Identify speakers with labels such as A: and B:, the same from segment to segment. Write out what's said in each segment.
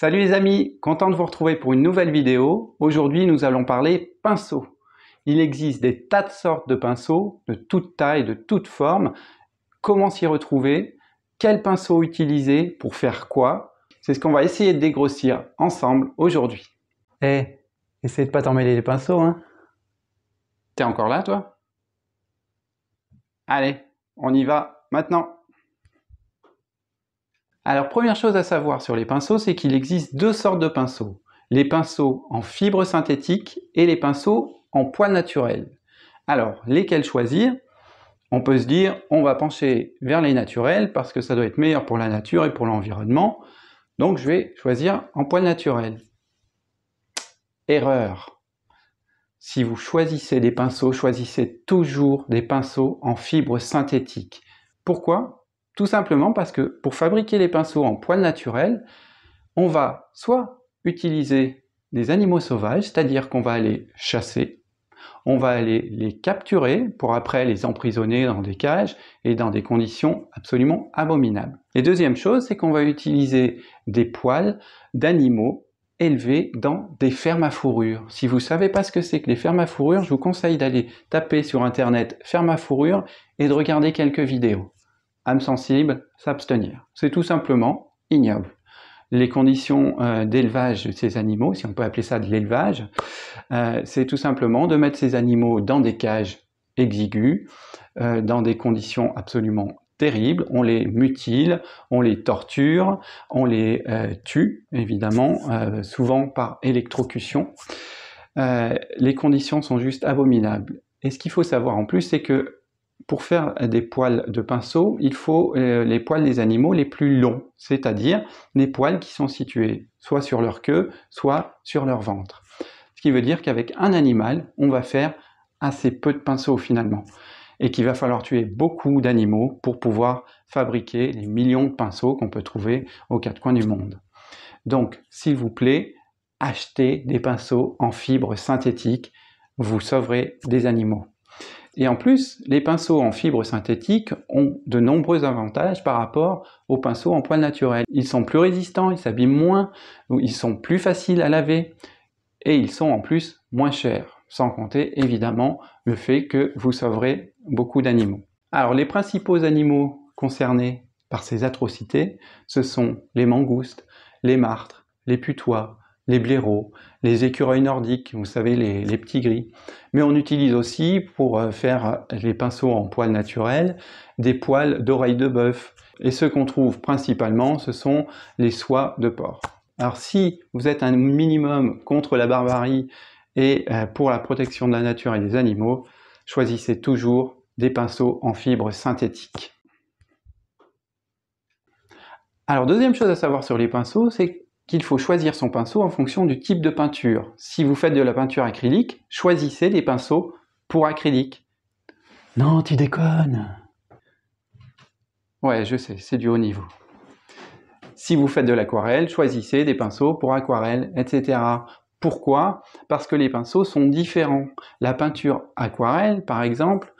A: Salut les amis, content de vous retrouver pour une nouvelle vidéo. Aujourd'hui, nous allons parler pinceau. Il existe des tas de sortes de pinceaux, de toutes tailles, de toutes formes. Comment s'y retrouver Quel pinceau utiliser Pour faire quoi C'est ce qu'on va essayer de dégrossir ensemble aujourd'hui. Eh, essaye de pas t'emmêler les pinceaux, hein T'es encore là, toi Allez, on y va maintenant alors première chose à savoir sur les pinceaux, c'est qu'il existe deux sortes de pinceaux. Les pinceaux en fibre synthétique et les pinceaux en poids naturel. Alors, lesquels choisir On peut se dire, on va pencher vers les naturels parce que ça doit être meilleur pour la nature et pour l'environnement. Donc je vais choisir en poids naturel. Erreur. Si vous choisissez des pinceaux, choisissez toujours des pinceaux en fibre synthétique. Pourquoi tout simplement parce que pour fabriquer les pinceaux en poils naturels, on va soit utiliser des animaux sauvages, c'est-à-dire qu'on va les chasser, on va aller les capturer pour après les emprisonner dans des cages et dans des conditions absolument abominables. Et deuxième chose, c'est qu'on va utiliser des poils d'animaux élevés dans des fermes à fourrures. Si vous ne savez pas ce que c'est que les fermes à fourrure, je vous conseille d'aller taper sur internet ferme à fourrure et de regarder quelques vidéos âme sensible, s'abstenir. C'est tout simplement ignoble. Les conditions euh, d'élevage de ces animaux, si on peut appeler ça de l'élevage, euh, c'est tout simplement de mettre ces animaux dans des cages exiguës, euh, dans des conditions absolument terribles. On les mutile, on les torture, on les tue, évidemment, souvent par électrocution. les conditions sont juste abominables. Et ce qu'il faut savoir en plus, c'est que pour faire des poils de pinceau, il faut euh, les poils des animaux les plus longs, c'est-à-dire les poils qui sont situés soit sur leur queue, soit sur leur ventre. Ce qui veut dire qu'avec un animal, on va faire assez peu de pinceaux finalement, et qu'il va falloir tuer beaucoup d'animaux pour pouvoir fabriquer les millions de pinceaux qu'on peut trouver aux quatre coins du monde. Donc, s'il vous plaît, achetez des pinceaux en fibres synthétiques. vous sauverez des animaux. Et en plus, les pinceaux en fibre synthétique ont de nombreux avantages par rapport aux pinceaux en poils naturels. Ils sont plus résistants, ils s'abîment moins, ils sont plus faciles à laver et ils sont en plus moins chers. Sans compter évidemment le fait que vous sauverez beaucoup d'animaux. Alors les principaux animaux concernés par ces atrocités, ce sont les mangoustes, les martres, les putois, les blaireaux, les écureuils nordiques, vous savez, les, petits gris. Mais on utilise aussi, pour euh, faire euh, les pinceaux en poils naturels, des poils d'oreilles de bœuf. Et ce qu'on trouve principalement, ce sont les soies de porc. Alors si vous êtes un minimum contre la barbarie et euh, pour la protection de la nature et des animaux, choisissez toujours des pinceaux en fibres synthétiques. Alors deuxième chose à savoir sur les pinceaux, c'est qu'il faut choisir son pinceau en fonction du type de peinture. Si vous faites de la peinture acrylique, choisissez des pinceaux pour acrylique. Non, tu déconnes. Ouais, je sais, c'est du haut niveau. Si vous faites de l'aquarelle, choisissez des pinceaux pour aquarelle, etc. Pourquoi Parce que les pinceaux sont différents. La peinture aquarelle, par exemple,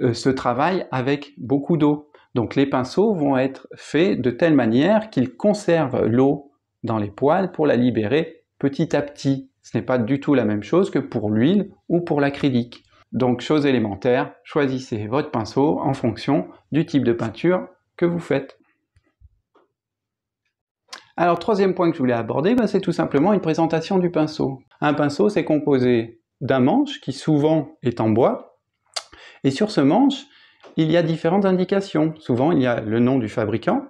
A: euh, se travaille avec beaucoup d'eau. Donc les pinceaux vont être faits de telle manière qu'ils conservent l'eau dans les poils pour la libérer petit à petit. Ce n'est pas du tout la même chose que pour l'huile ou pour l'acrylique. Donc, chose élémentaire, choisissez votre pinceau en fonction du type de peinture que vous faites. Alors, troisième point que je voulais aborder, bah, c'est tout simplement une présentation du pinceau. Un pinceau, c'est composé d'un manche qui souvent est en bois. Et sur ce manche, il y a différentes indications. Souvent, il y a le nom du fabricant,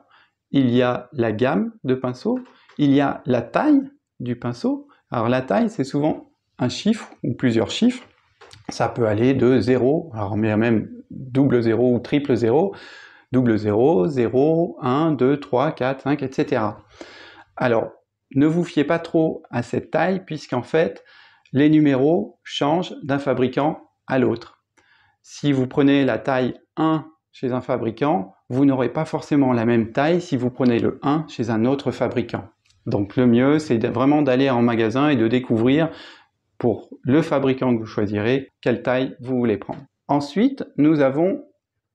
A: il y a la gamme de pinceaux, il y a la taille du pinceau. Alors la taille, c'est souvent un chiffre ou plusieurs chiffres. Ça peut aller de 0, alors on même double 0 ou triple 0, double 0, 0, 1, 2, 3, 4, 5, etc. Alors, ne vous fiez pas trop à cette taille, puisqu'en fait, les numéros changent d'un fabricant à l'autre. Si vous prenez la taille 1 chez un fabricant, vous n'aurez pas forcément la même taille si vous prenez le 1 chez un autre fabricant. Donc le mieux, c'est vraiment d'aller en magasin et de découvrir pour le fabricant que vous choisirez quelle taille vous voulez prendre. Ensuite, nous avons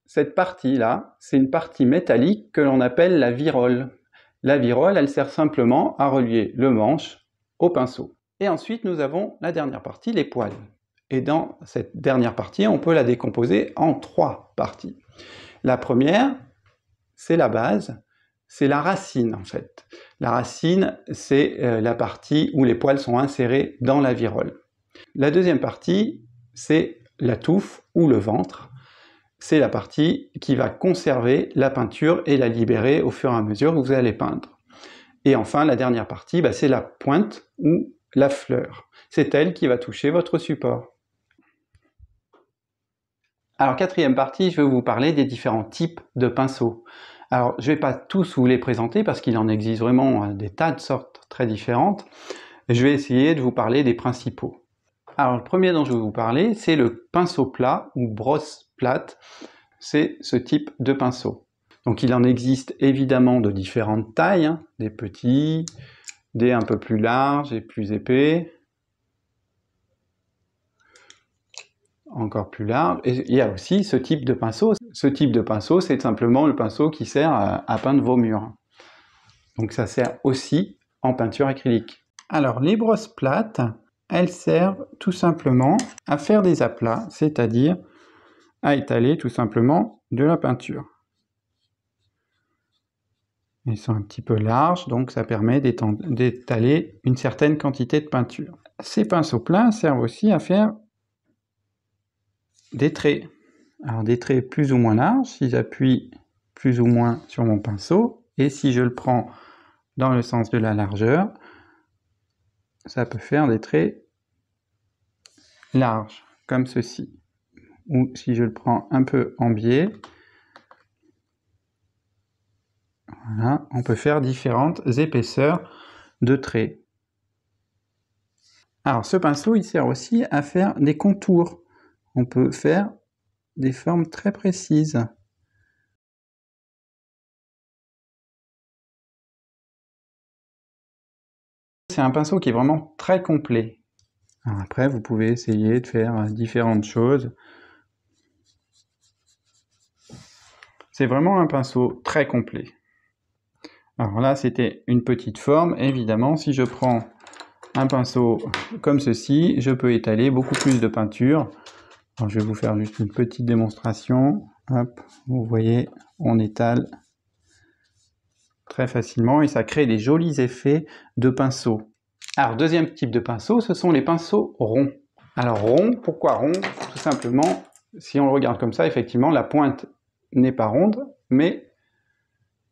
A: cette partie-là, c'est une partie métallique que l'on appelle la virole. La virole, elle sert simplement à relier le manche au pinceau. Et ensuite, nous avons la dernière partie, les poils. Et dans cette dernière partie, on peut la décomposer en trois parties. La première, c'est la base, c'est la racine en fait. La racine, c'est euh, la partie où les poils sont insérés dans la virole. La deuxième partie, c'est la touffe ou le ventre. C'est la partie qui va conserver la peinture et la libérer au fur et à mesure que vous allez peindre. Et enfin, la dernière partie, bah, c'est la pointe ou la fleur. C'est elle qui va toucher votre support. Alors quatrième partie, je vais vous parler des différents types de pinceaux. Alors, je ne vais pas tous vous les présenter parce qu'il en existe vraiment euh, des tas de sortes très différentes. Je vais essayer de vous parler des principaux. Alors, le premier dont je vais vous parler, c'est le pinceau plat ou brosse plate. C'est ce type de pinceau. Donc, il en existe évidemment de différentes tailles, hein, des petits, des un peu plus larges et plus épais, encore plus large. Et il y a aussi ce type de pinceau. Ce type de pinceau, c'est simplement le pinceau qui sert à, peindre vos murs. Donc ça sert aussi en peinture acrylique. Alors les brosses plates, elles servent tout simplement à faire des aplats, c'est-à-dire à étaler tout simplement de la peinture. Ils sont un petit peu larges, donc ça permet d'étaler une certaine quantité de peinture. Ces pinceaux plats servent aussi à faire des traits. Alors des traits plus ou moins larges, si j'appuie plus ou moins sur mon pinceau, et si je le prends dans le sens de la largeur, ça peut faire des traits larges, comme ceci. Ou si je le prends un peu en biais, voilà, on peut faire différentes épaisseurs de traits. Alors ce pinceau, il sert aussi à faire des contours
B: on peut faire des formes très précises. C'est un pinceau qui est vraiment très complet. après, vous pouvez essayer de faire
A: différentes choses. C'est vraiment un pinceau très complet. Alors là, c'était une petite forme. Évidemment, si je prends un pinceau comme ceci, je peux étaler beaucoup plus de peinture. Alors, je vais vous faire juste une petite démonstration. vous voyez, on étale très facilement et ça crée des jolis effets de pinceau. Alors, deuxième type de pinceau, ce sont les pinceaux ronds. Alors, rond, pourquoi rond Tout simplement, si on le regarde comme ça, effectivement, la pointe n'est pas ronde, mais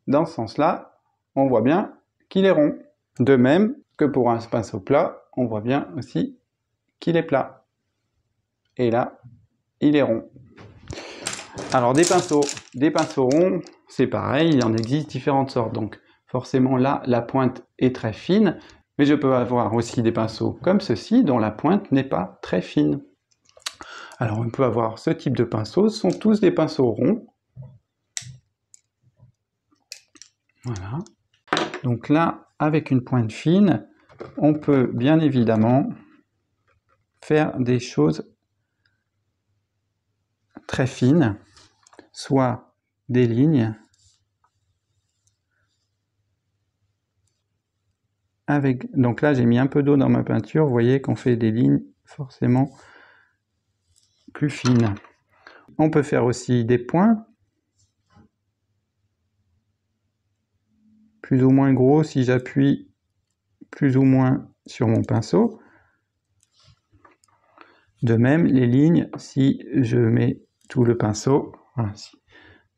A: dans ce sens-là, on voit bien qu'il est rond. De même que pour un pinceau plat, on voit bien aussi qu'il est plat. Et là, il est rond. Alors des pinceaux, des pinceaux ronds, c'est pareil, il en existe différentes sortes. Donc forcément là, la pointe est très fine, mais je peux avoir aussi des pinceaux comme ceci dont la pointe n'est pas très fine. Alors on peut avoir ce type de pinceaux, ce sont tous des pinceaux ronds. Voilà. Donc là, avec une pointe fine, on peut bien évidemment faire des choses très fines, soit des lignes avec... Donc là, j'ai mis un peu d'eau dans ma peinture. Vous voyez qu'on fait des lignes forcément plus fines. On peut faire aussi des points. Plus ou moins gros si j'appuie plus ou moins sur mon pinceau. De même, les lignes, si je mets le pinceau,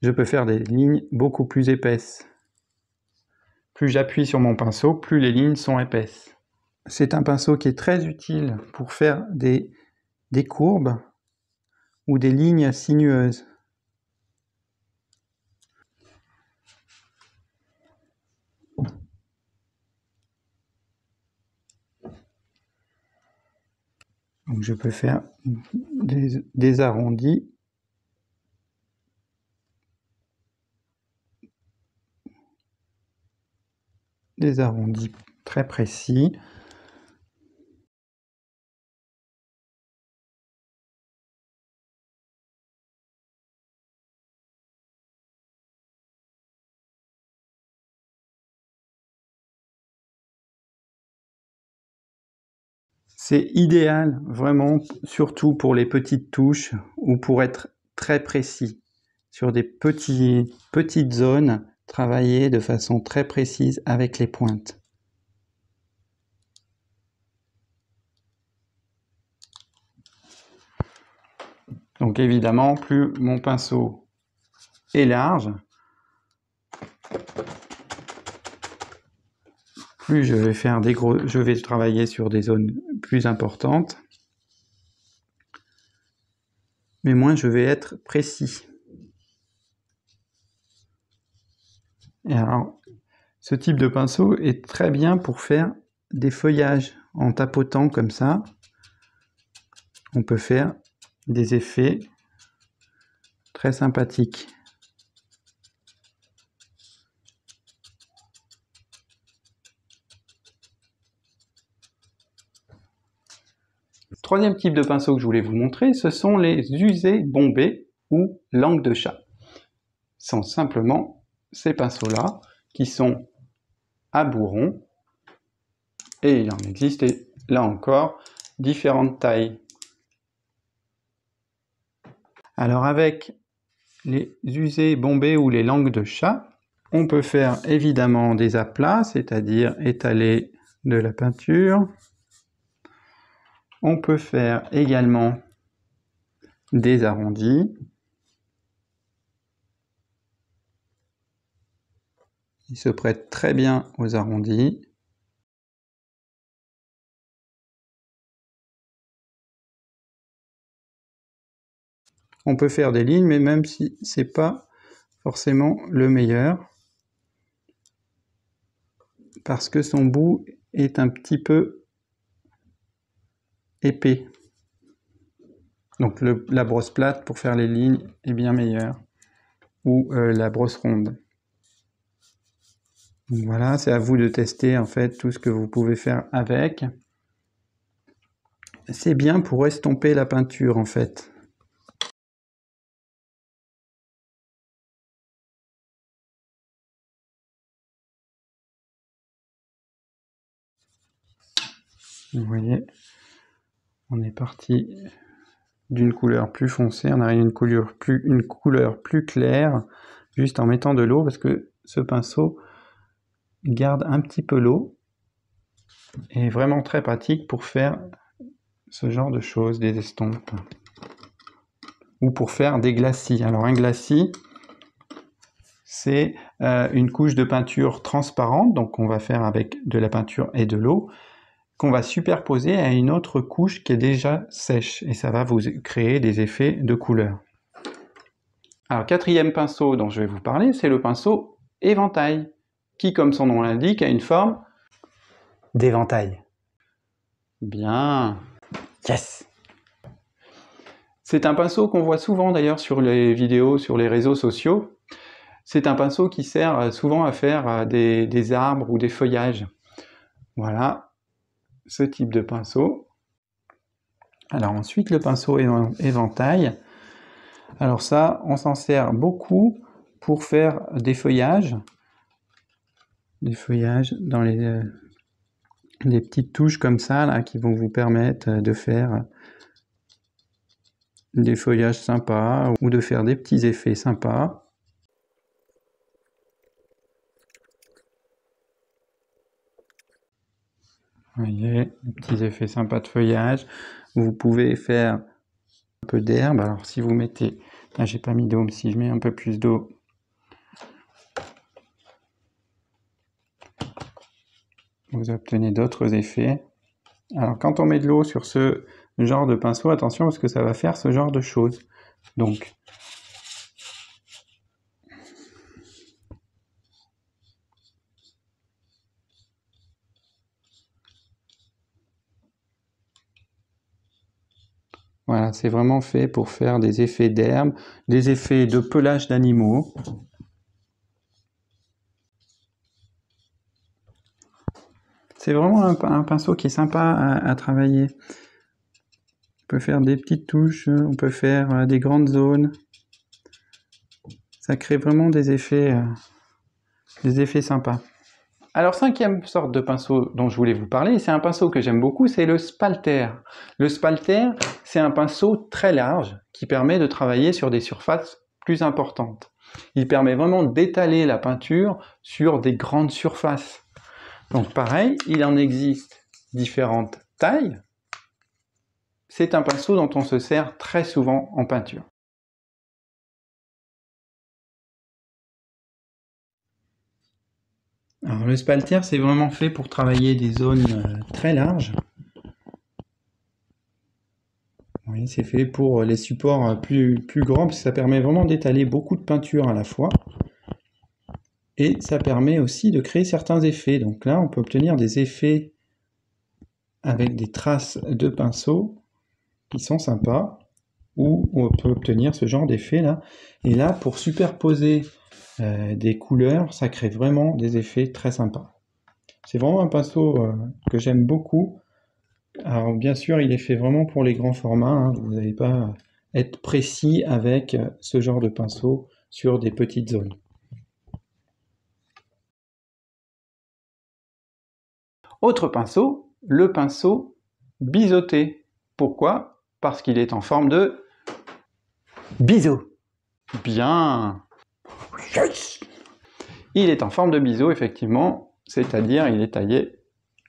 A: je peux faire des lignes beaucoup plus épaisses. Plus j'appuie sur mon pinceau, plus les lignes sont épaisses. C'est un pinceau qui est très utile pour faire des, des courbes ou des lignes sinueuses. Donc je peux faire des, des arrondis
B: arrondis très précis. C'est idéal vraiment, surtout pour
A: les petites touches ou pour être très précis sur des petits, petites zones Travailler de façon très précise avec les pointes. Donc évidemment, plus mon pinceau est large, plus je vais faire des gros, je vais travailler sur des zones plus importantes, mais moins je vais être précis. Et alors, ce type de pinceau est très bien pour faire des feuillages. En tapotant comme ça, on peut faire des effets très sympathiques. Troisième type de pinceau que je voulais vous montrer, ce sont les usés bombés ou langues de chat. Sans simplement ces pinceaux-là, qui sont à bourron, et il en existe, là encore, différentes tailles. Alors avec les usées bombées ou les langues de chat, on peut faire évidemment des aplats, c'est-à-dire étaler de la peinture. On peut faire également des arrondis.
B: Il se prête très bien aux arrondis. On peut faire des lignes, mais même si ce n'est pas forcément
A: le meilleur, parce que son bout est un petit peu épais. Donc la brosse plate pour faire les lignes est bien meilleure, ou euh, la brosse ronde. Voilà, c'est à vous de tester en fait tout ce que vous pouvez
B: faire avec. C'est bien pour estomper la peinture en fait. Vous voyez, on est parti
A: d'une couleur plus foncée, on arrive à une couleur plus, une couleur plus claire, juste en mettant de l'eau, parce que ce pinceau, garde un petit peu l'eau et vraiment très pratique pour faire ce genre de choses, des estompes. Ou pour faire des glacis. Alors un glacis, c'est euh, une couche de peinture transparente, donc on va faire avec de la peinture et de l'eau, qu'on va superposer à une autre couche qui est déjà sèche. Et ça va vous créer des effets de couleur. Alors quatrième pinceau dont je vais vous parler, c'est le pinceau éventail comme son nom l'indique, a une forme d'éventail. Bien. Yes. C'est un pinceau qu'on voit souvent d'ailleurs sur les vidéos, sur les réseaux sociaux. C'est un pinceau qui sert euh, souvent à faire euh, des, des arbres ou des feuillages. Voilà ce type de pinceau. Alors ensuite le pinceau éventail. Alors ça, on s'en sert beaucoup pour faire des feuillages des feuillages, dans les, euh, petites touches comme ça là, qui vont vous permettre euh, de faire euh, des feuillages sympas ou de faire des petits effets sympas. voyez, des petits effets sympas de feuillage. Vous pouvez faire un peu d'herbe. Alors si vous mettez, j'ai pas mis d'eau, mais si je mets un peu plus d'eau, vous obtenez d'autres effets. Alors quand on met de l'eau sur ce genre de pinceau, attention parce que ça va faire ce genre de choses. Donc, Voilà, c'est vraiment fait pour faire des effets d'herbe, des effets de pelage d'animaux. C'est vraiment un, pinceau qui est sympa à, travailler. On peut faire des petites touches, on peut faire euh, des grandes zones. Ça crée vraiment des effets, euh, des effets sympas. Alors, cinquième sorte de pinceau dont je voulais vous parler, c'est un pinceau que j'aime beaucoup, c'est le spalter. Le spalter, c'est un pinceau très large qui permet de travailler sur des surfaces plus importantes. Il permet vraiment d'étaler la peinture sur des grandes surfaces. Donc pareil, il en
B: existe différentes tailles. C'est un pinceau dont on se sert très souvent en peinture. Alors le spalter, c'est vraiment fait pour travailler des zones
A: euh, très larges. c'est fait pour les supports euh, plus, plus grands, parce que ça permet vraiment d'étaler beaucoup de peinture à la fois et ça permet aussi de créer certains effets. Donc là, on peut obtenir des effets avec des traces de pinceau qui sont sympas, ou on peut obtenir ce genre d'effet là. Et là, pour superposer euh, des couleurs, ça crée vraiment des effets très sympas. C'est vraiment un pinceau euh, que j'aime beaucoup. Alors bien sûr, il est fait vraiment pour les grands formats. Hein. Vous n'allez pas
B: être précis avec euh, ce genre de pinceau sur des petites zones. Autre pinceau, le pinceau biseauté. Pourquoi Parce qu'il est en forme
A: de biseau. Bien Il est en forme de biseau, effectivement, c'est-à-dire il est taillé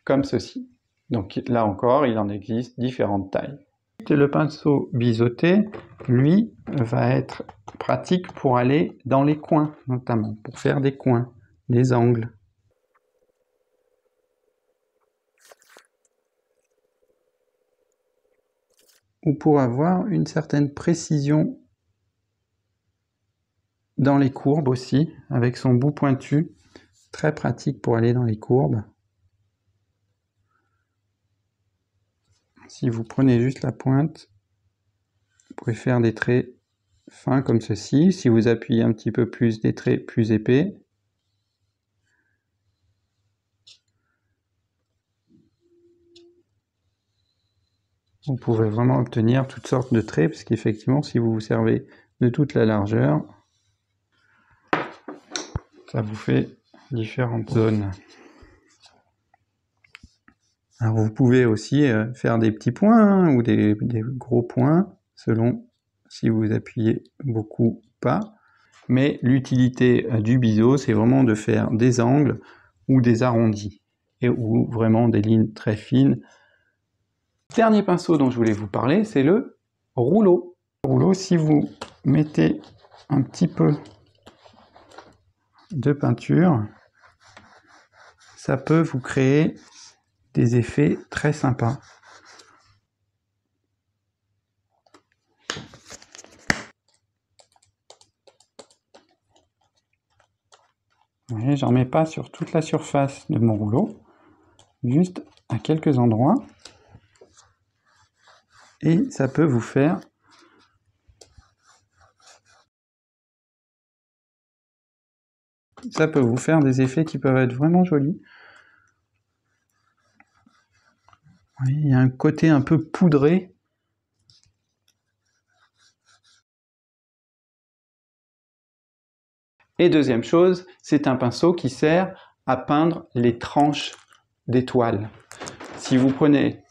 A: comme ceci. Donc là encore, il en existe différentes tailles. Le pinceau biseauté, lui, va être pratique pour aller dans les coins, notamment pour faire des coins, des angles. pour avoir une certaine précision dans les courbes aussi, avec son bout pointu, très pratique pour aller dans les courbes. Si vous prenez juste la pointe, vous pouvez faire des traits fins comme ceci. Si vous appuyez un petit peu plus, des traits plus épais. vous pouvez vraiment obtenir toutes sortes de traits, parce qu'effectivement, si vous vous servez de toute la largeur, ça vous fait différentes zones. vous pouvez aussi euh, faire des petits points hein, ou des, gros points, selon si vous appuyez beaucoup ou pas. Mais l'utilité euh, du biseau, c'est vraiment de faire des angles ou des arrondis, et ou vraiment des lignes très fines Dernier pinceau dont je voulais vous parler, c'est le rouleau. Le rouleau, si vous mettez un petit peu de peinture, ça peut vous créer des effets très sympas. J'en mets pas sur toute la surface de mon rouleau, juste
B: à quelques endroits et ça peut vous faire ça peut vous faire des effets qui peuvent être vraiment jolis. il y a un côté un peu poudré. Et deuxième chose, c'est un pinceau qui sert à peindre les tranches d'étoiles.
A: Si vous prenez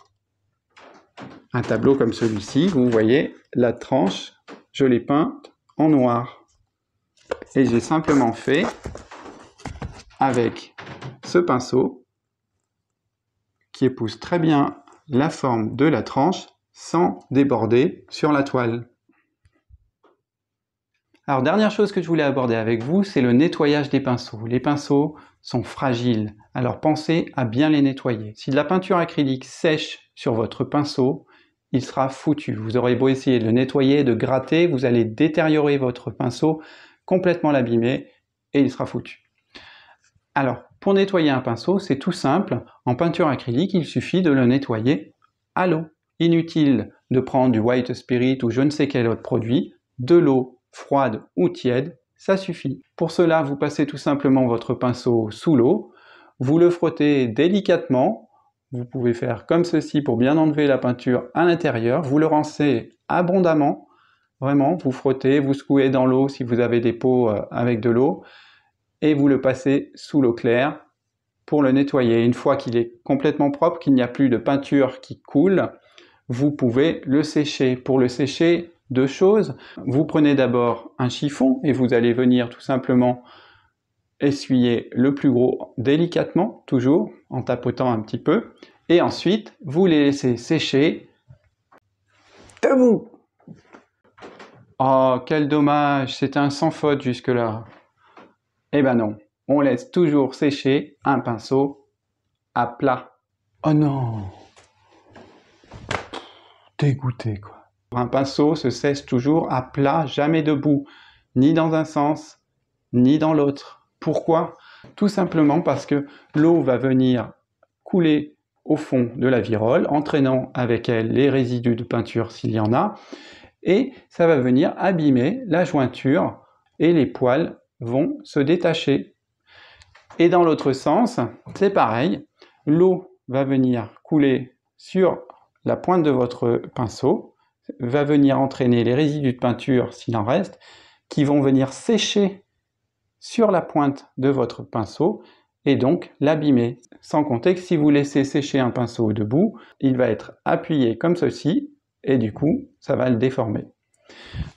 A: un tableau comme celui-ci, vous voyez la tranche, je l'ai peinte en noir. Et j'ai simplement fait avec ce pinceau qui épouse très bien la forme de la tranche sans déborder sur la toile. Alors dernière chose que je voulais aborder avec vous, c'est le nettoyage des pinceaux. Les pinceaux sont fragiles, alors pensez à bien les nettoyer. Si de la peinture acrylique sèche sur votre pinceau, il sera foutu. Vous aurez beau essayer de le nettoyer, de gratter, vous allez détériorer votre pinceau, complètement l'abîmer, et il sera foutu. Alors, pour nettoyer un pinceau, c'est tout simple. En peinture acrylique, il suffit de le nettoyer à l'eau. Inutile de prendre du white spirit ou je ne sais quel autre produit, de l'eau froide ou tiède, ça suffit. Pour cela, vous passez tout simplement votre pinceau sous l'eau, vous le frottez délicatement vous pouvez faire comme ceci pour bien enlever la peinture à l'intérieur. Vous le rincez abondamment, vraiment. Vous frottez, vous secouez dans l'eau si vous avez des pots euh, avec de l'eau. Et vous le passez sous l'eau claire pour le nettoyer. Une fois qu'il est complètement propre, qu'il n'y a plus de peinture qui coule, vous pouvez le sécher. Pour le sécher, deux choses. Vous prenez d'abord un chiffon et vous allez venir tout simplement essuyer le plus gros délicatement, toujours, en tapotant un petit peu. Et ensuite, vous les laissez sécher. Debout Oh, quel dommage, c'était un sans faute jusque-là. Eh ben non, on laisse toujours sécher un pinceau à plat. Oh non Dégoûté quoi. Un pinceau se cesse toujours à plat, jamais debout, ni dans un sens, ni dans l'autre. Pourquoi Tout simplement parce que l'eau va venir couler au fond de la virole, entraînant avec elle les résidus de peinture s'il y en a, et ça va venir abîmer la jointure et les poils vont se détacher. Et dans l'autre sens, c'est pareil, l'eau va venir couler sur la pointe de votre pinceau, va venir entraîner les résidus de peinture s'il en reste, qui vont venir sécher sur la pointe de votre pinceau et donc l'abîmer. Sans compter que si vous laissez sécher un pinceau debout, il va être appuyé comme ceci et du coup, ça va le déformer.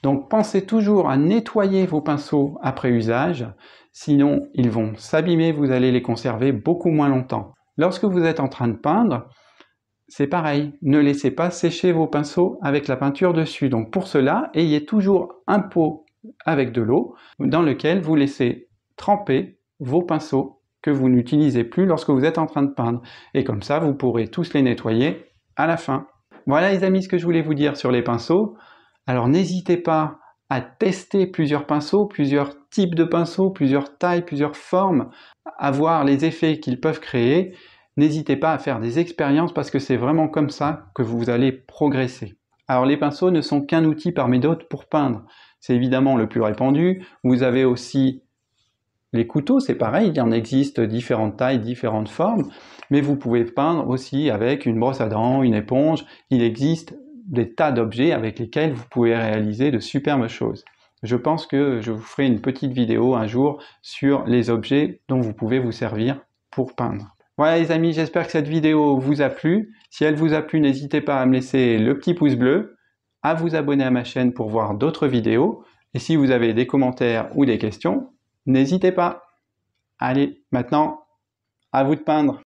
A: Donc pensez toujours à nettoyer vos pinceaux après usage, sinon ils vont s'abîmer, vous allez les conserver beaucoup moins longtemps. Lorsque vous êtes en train de peindre, c'est pareil, ne laissez pas sécher vos pinceaux avec la peinture dessus. Donc pour cela, ayez toujours un pot avec de l'eau dans lequel vous laissez tremper vos pinceaux que vous n'utilisez plus lorsque vous êtes en train de peindre. Et comme ça, vous pourrez tous les nettoyer à la fin. Voilà les amis ce que je voulais vous dire sur les pinceaux. Alors n'hésitez pas à tester plusieurs pinceaux, plusieurs types de pinceaux, plusieurs tailles, plusieurs formes, à voir les effets qu'ils peuvent créer. N'hésitez pas à faire des expériences parce que c'est vraiment comme ça que vous allez progresser. Alors les pinceaux ne sont qu'un outil parmi d'autres pour peindre. C'est évidemment le plus répandu. Vous avez aussi les couteaux, c'est pareil, il en existe différentes tailles, différentes formes, mais vous pouvez peindre aussi avec une brosse à dents, une éponge. Il existe des tas d'objets avec lesquels vous pouvez réaliser de superbes choses. Je pense que je vous ferai une petite vidéo un jour sur les objets dont vous pouvez vous servir pour peindre. Voilà les amis, j'espère que cette vidéo vous a plu. Si elle vous a plu, n'hésitez pas à me laisser le petit pouce bleu à vous abonner à ma chaîne pour voir d'autres vidéos. Et si vous avez des commentaires ou des questions, n'hésitez pas.
B: Allez, maintenant, à vous de peindre.